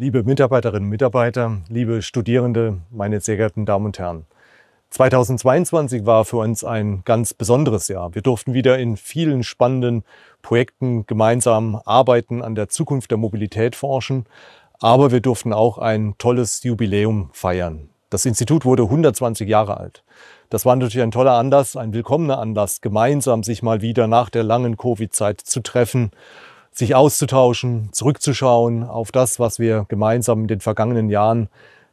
Liebe Mitarbeiterinnen und Mitarbeiter, liebe Studierende, meine sehr geehrten Damen und Herren. 2022 war für uns ein ganz besonderes Jahr. Wir durften wieder in vielen spannenden Projekten gemeinsam arbeiten, an der Zukunft der Mobilität forschen, aber wir durften auch ein tolles Jubiläum feiern. Das Institut wurde 120 Jahre alt. Das war natürlich ein toller Anlass, ein willkommener Anlass, gemeinsam sich mal wieder nach der langen Covid-Zeit zu treffen sich auszutauschen, zurückzuschauen auf das, was wir gemeinsam in den vergangenen Jahren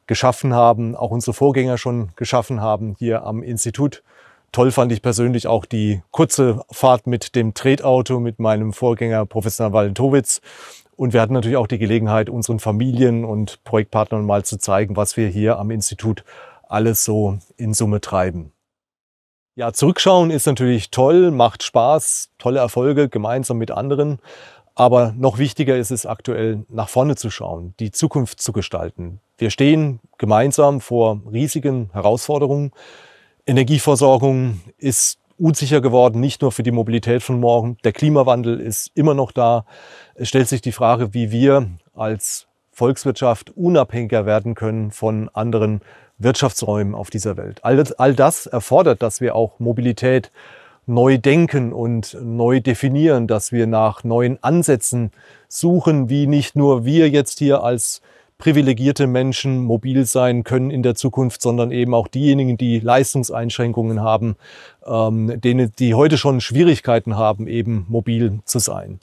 geschaffen haben, auch unsere Vorgänger schon geschaffen haben hier am Institut. Toll fand ich persönlich auch die kurze Fahrt mit dem Tretauto mit meinem Vorgänger Professor Valentowitz. Und wir hatten natürlich auch die Gelegenheit, unseren Familien und Projektpartnern mal zu zeigen, was wir hier am Institut alles so in Summe treiben. Ja, zurückschauen ist natürlich toll, macht Spaß, tolle Erfolge gemeinsam mit anderen. Aber noch wichtiger ist es aktuell, nach vorne zu schauen, die Zukunft zu gestalten. Wir stehen gemeinsam vor riesigen Herausforderungen. Energieversorgung ist unsicher geworden, nicht nur für die Mobilität von morgen. Der Klimawandel ist immer noch da. Es stellt sich die Frage, wie wir als Volkswirtschaft unabhängiger werden können von anderen Wirtschaftsräumen auf dieser Welt. All das, all das erfordert, dass wir auch Mobilität neu denken und neu definieren, dass wir nach neuen Ansätzen suchen, wie nicht nur wir jetzt hier als privilegierte Menschen mobil sein können in der Zukunft, sondern eben auch diejenigen, die Leistungseinschränkungen haben, ähm, denen, die heute schon Schwierigkeiten haben, eben mobil zu sein.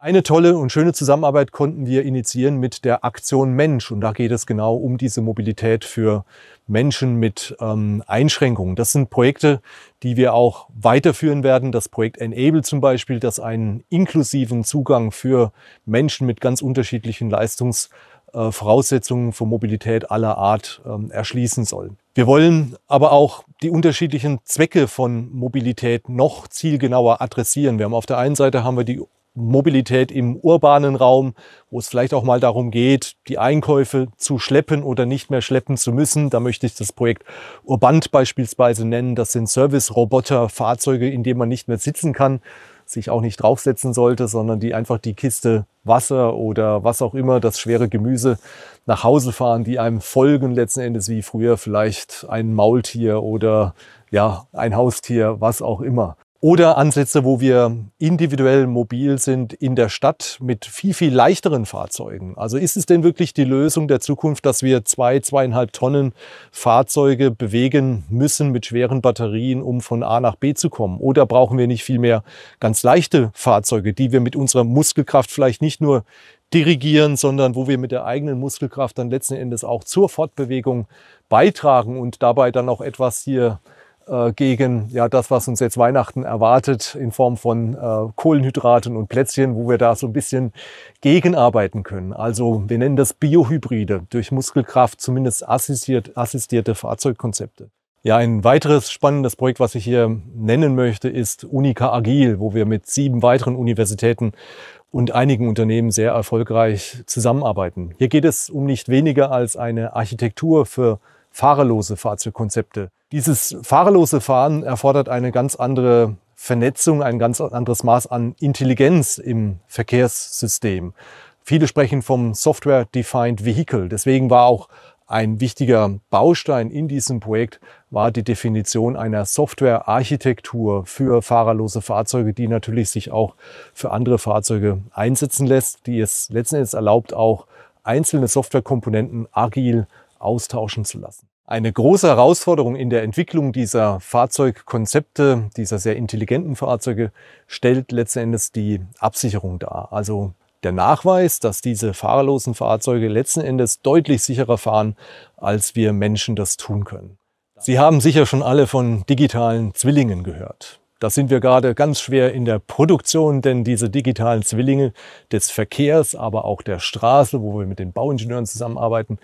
Eine tolle und schöne Zusammenarbeit konnten wir initiieren mit der Aktion Mensch. Und da geht es genau um diese Mobilität für Menschen mit ähm, Einschränkungen. Das sind Projekte, die wir auch weiterführen werden. Das Projekt Enable zum Beispiel, das einen inklusiven Zugang für Menschen mit ganz unterschiedlichen Leistungsvoraussetzungen für Mobilität aller Art ähm, erschließen soll. Wir wollen aber auch die unterschiedlichen Zwecke von Mobilität noch zielgenauer adressieren. Wir haben auf der einen Seite haben wir die Mobilität im urbanen Raum, wo es vielleicht auch mal darum geht, die Einkäufe zu schleppen oder nicht mehr schleppen zu müssen. Da möchte ich das Projekt Urband beispielsweise nennen. Das sind Service-Roboter, Fahrzeuge, in denen man nicht mehr sitzen kann, sich auch nicht draufsetzen sollte, sondern die einfach die Kiste Wasser oder was auch immer, das schwere Gemüse nach Hause fahren, die einem folgen letzten Endes wie früher vielleicht ein Maultier oder ja, ein Haustier, was auch immer. Oder Ansätze, wo wir individuell mobil sind in der Stadt mit viel, viel leichteren Fahrzeugen. Also ist es denn wirklich die Lösung der Zukunft, dass wir zwei, zweieinhalb Tonnen Fahrzeuge bewegen müssen mit schweren Batterien, um von A nach B zu kommen? Oder brauchen wir nicht vielmehr ganz leichte Fahrzeuge, die wir mit unserer Muskelkraft vielleicht nicht nur dirigieren, sondern wo wir mit der eigenen Muskelkraft dann letzten Endes auch zur Fortbewegung beitragen und dabei dann auch etwas hier äh, gegen ja, das, was uns jetzt Weihnachten erwartet in Form von äh, Kohlenhydraten und Plätzchen, wo wir da so ein bisschen gegenarbeiten können. Also wir nennen das Biohybride, durch Muskelkraft zumindest assistiert, assistierte Fahrzeugkonzepte. Ja, ein weiteres spannendes Projekt, was ich hier nennen möchte, ist Unica Agil, wo wir mit sieben weiteren Universitäten und einigen Unternehmen sehr erfolgreich zusammenarbeiten. Hier geht es um nicht weniger als eine Architektur für fahrerlose Fahrzeugkonzepte. Also Dieses fahrerlose Fahren erfordert eine ganz andere Vernetzung, ein ganz anderes Maß an Intelligenz im Verkehrssystem. Viele sprechen vom Software-Defined Vehicle. Deswegen war auch ein wichtiger Baustein in diesem Projekt war die Definition einer Software Architektur für fahrerlose Fahrzeuge, die natürlich sich auch für andere Fahrzeuge einsetzen lässt, die es letzten Endes erlaubt, auch einzelne Softwarekomponenten agil austauschen zu lassen. Eine große Herausforderung in der Entwicklung dieser Fahrzeugkonzepte, dieser sehr intelligenten Fahrzeuge, stellt letzten Endes die Absicherung dar. Also der Nachweis, dass diese fahrerlosen Fahrzeuge letzten Endes deutlich sicherer fahren, als wir Menschen das tun können. Sie haben sicher schon alle von digitalen Zwillingen gehört. Da sind wir gerade ganz schwer in der Produktion, denn diese digitalen Zwillinge des Verkehrs, aber auch der Straße, wo wir mit den Bauingenieuren zusammenarbeiten,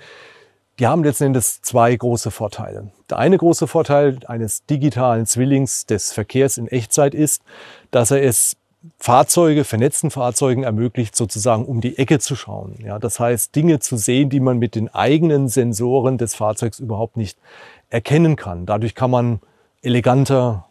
die haben letzten Endes zwei große Vorteile. Der eine große Vorteil eines digitalen Zwillings des Verkehrs in Echtzeit ist, dass er es Fahrzeuge, vernetzten Fahrzeugen ermöglicht, sozusagen um die Ecke zu schauen. Ja, das heißt, Dinge zu sehen, die man mit den eigenen Sensoren des Fahrzeugs überhaupt nicht erkennen kann. Dadurch kann man eleganter,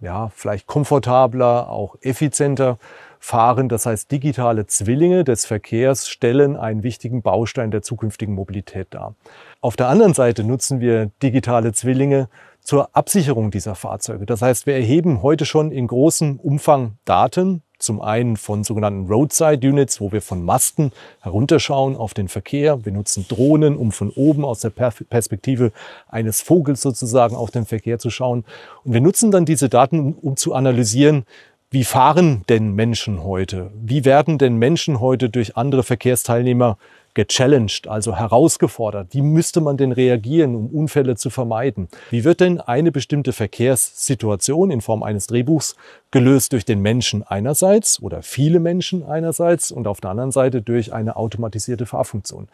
ja, vielleicht komfortabler, auch effizienter fahren, das heißt digitale Zwillinge des Verkehrs, stellen einen wichtigen Baustein der zukünftigen Mobilität dar. Auf der anderen Seite nutzen wir digitale Zwillinge zur Absicherung dieser Fahrzeuge. Das heißt, wir erheben heute schon in großem Umfang Daten, zum einen von sogenannten Roadside Units, wo wir von Masten herunterschauen auf den Verkehr. Wir nutzen Drohnen, um von oben aus der Perspektive eines Vogels sozusagen auf den Verkehr zu schauen. Und wir nutzen dann diese Daten, um zu analysieren, wie fahren denn Menschen heute? Wie werden denn Menschen heute durch andere Verkehrsteilnehmer gechallenged, also herausgefordert? Wie müsste man denn reagieren, um Unfälle zu vermeiden? Wie wird denn eine bestimmte Verkehrssituation in Form eines Drehbuchs gelöst durch den Menschen einerseits oder viele Menschen einerseits und auf der anderen Seite durch eine automatisierte Fahrfunktion?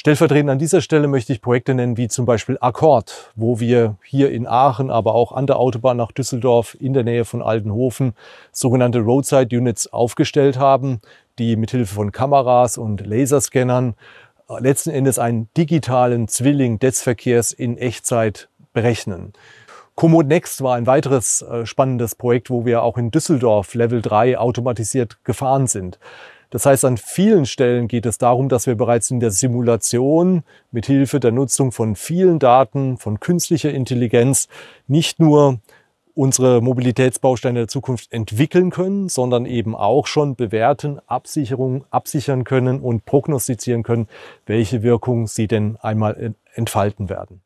Stellvertretend an dieser Stelle möchte ich Projekte nennen wie zum Beispiel Akkord, wo wir hier in Aachen, aber auch an der Autobahn nach Düsseldorf in der Nähe von Altenhofen sogenannte Roadside Units aufgestellt haben, die mithilfe von Kameras und Laserscannern äh, letzten Endes einen digitalen Zwilling des Verkehrs in Echtzeit berechnen. Komoot Next war ein weiteres äh, spannendes Projekt, wo wir auch in Düsseldorf Level 3 automatisiert gefahren sind. Das heißt, an vielen Stellen geht es darum, dass wir bereits in der Simulation mit Hilfe der Nutzung von vielen Daten, von künstlicher Intelligenz nicht nur unsere Mobilitätsbausteine der Zukunft entwickeln können, sondern eben auch schon bewerten, Absicherungen absichern können und prognostizieren können, welche Wirkung sie denn einmal entfalten werden.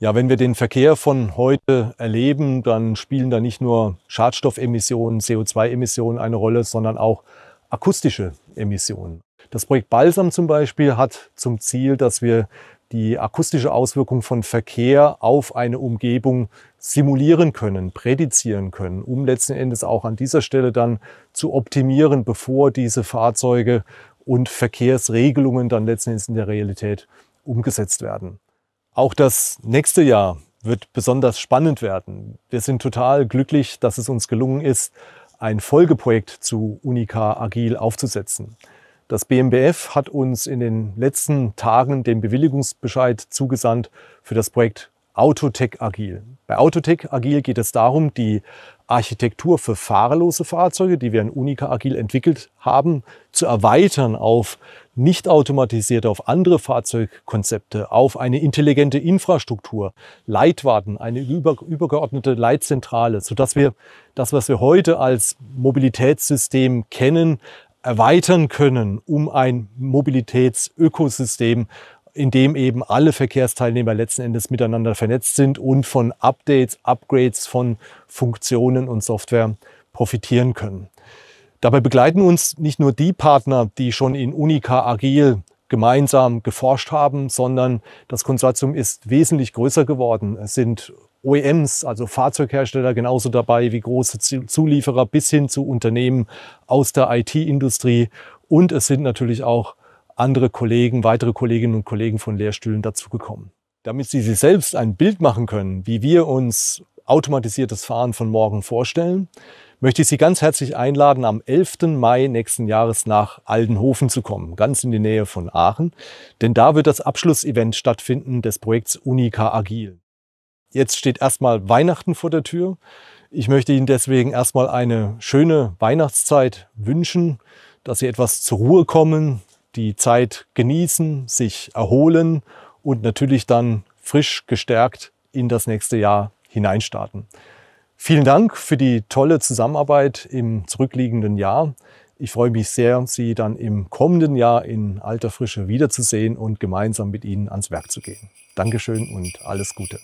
Ja, wenn wir den Verkehr von heute erleben, dann spielen da nicht nur Schadstoffemissionen, CO2-Emissionen eine Rolle, sondern auch akustische Emissionen. Das Projekt Balsam zum Beispiel hat zum Ziel, dass wir die akustische Auswirkung von Verkehr auf eine Umgebung simulieren können, prädizieren können, um letzten Endes auch an dieser Stelle dann zu optimieren, bevor diese Fahrzeuge und Verkehrsregelungen dann letzten Endes in der Realität umgesetzt werden. Auch das nächste Jahr wird besonders spannend werden. Wir sind total glücklich, dass es uns gelungen ist, ein Folgeprojekt zu Unica Agil aufzusetzen. Das BMBF hat uns in den letzten Tagen den Bewilligungsbescheid zugesandt für das Projekt Autotech Agil. Bei Autotech Agil geht es darum, die Architektur für fahrerlose Fahrzeuge, die wir in Unica Agil entwickelt haben, zu erweitern auf nicht automatisiert auf andere Fahrzeugkonzepte, auf eine intelligente Infrastruktur, Leitwarten, eine über, übergeordnete Leitzentrale, sodass wir das, was wir heute als Mobilitätssystem kennen, erweitern können um ein Mobilitätsökosystem, in dem eben alle Verkehrsteilnehmer letzten Endes miteinander vernetzt sind und von Updates, Upgrades von Funktionen und Software profitieren können. Dabei begleiten uns nicht nur die Partner, die schon in Unica Agil gemeinsam geforscht haben, sondern das Konsortium ist wesentlich größer geworden. Es sind OEMs, also Fahrzeughersteller, genauso dabei wie große Zulieferer bis hin zu Unternehmen aus der IT-Industrie. Und es sind natürlich auch andere Kollegen, weitere Kolleginnen und Kollegen von Lehrstühlen dazugekommen. Damit Sie sich selbst ein Bild machen können, wie wir uns automatisiertes Fahren von morgen vorstellen, möchte ich Sie ganz herzlich einladen, am 11. Mai nächsten Jahres nach Aldenhofen zu kommen, ganz in die Nähe von Aachen. Denn da wird das Abschlussevent stattfinden des Projekts Unica Agil. Jetzt steht erstmal Weihnachten vor der Tür. Ich möchte Ihnen deswegen erstmal eine schöne Weihnachtszeit wünschen, dass Sie etwas zur Ruhe kommen, die Zeit genießen, sich erholen und natürlich dann frisch gestärkt in das nächste Jahr hineinstarten. Vielen Dank für die tolle Zusammenarbeit im zurückliegenden Jahr. Ich freue mich sehr, Sie dann im kommenden Jahr in alter Frische wiederzusehen und gemeinsam mit Ihnen ans Werk zu gehen. Dankeschön und alles Gute.